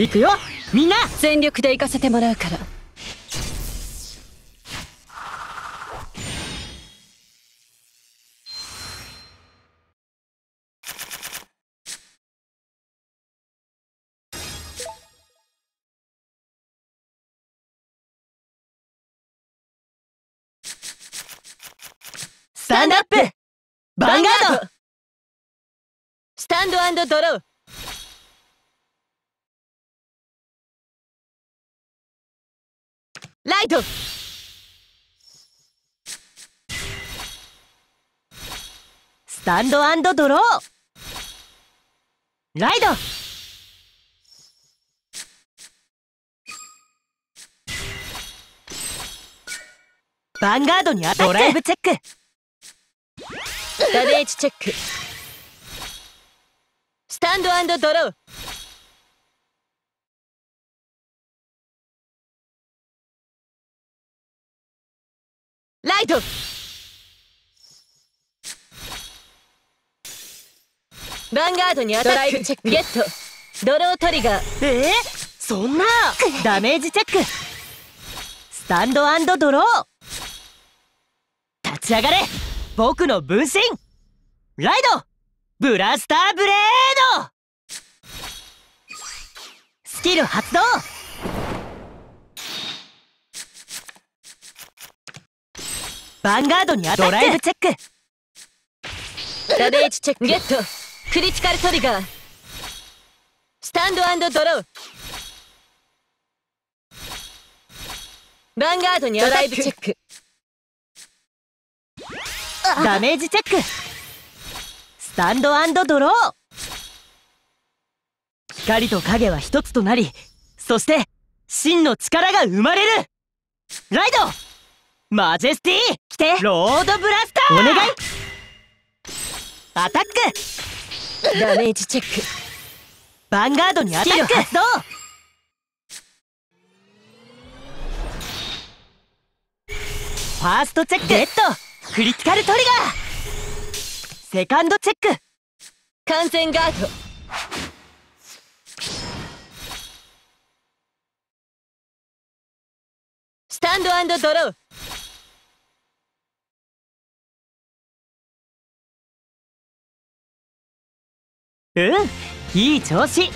行くよみんな全力で行かせてもらうからスタンドアップバンガードンドドローライトスタンドドローライドバンガードにアタックドライブチェックダメージチェックスタンドドローライトヴァンガードにアたックチェックゲットドロートリガーえー、そんな ダメージチェックスタンドドロー立ち上がれ僕の分身ライドブラスターブレードスキル発動バンガードにアタックドライブチェックダメージチェックゲットクリティカルトリガースタンドドローバンガードにアライブチェックダメージチェックスタンドドロー光と影は一つとなりそして真の力が生まれるライドマジェスティ来てロードブラスターお願いアタックダメージチェックヴァンガードにアタックどう。ファーストチェックレッドクリティカルトリガーセカンドチェック完全ガードスタンドドローうんいい調子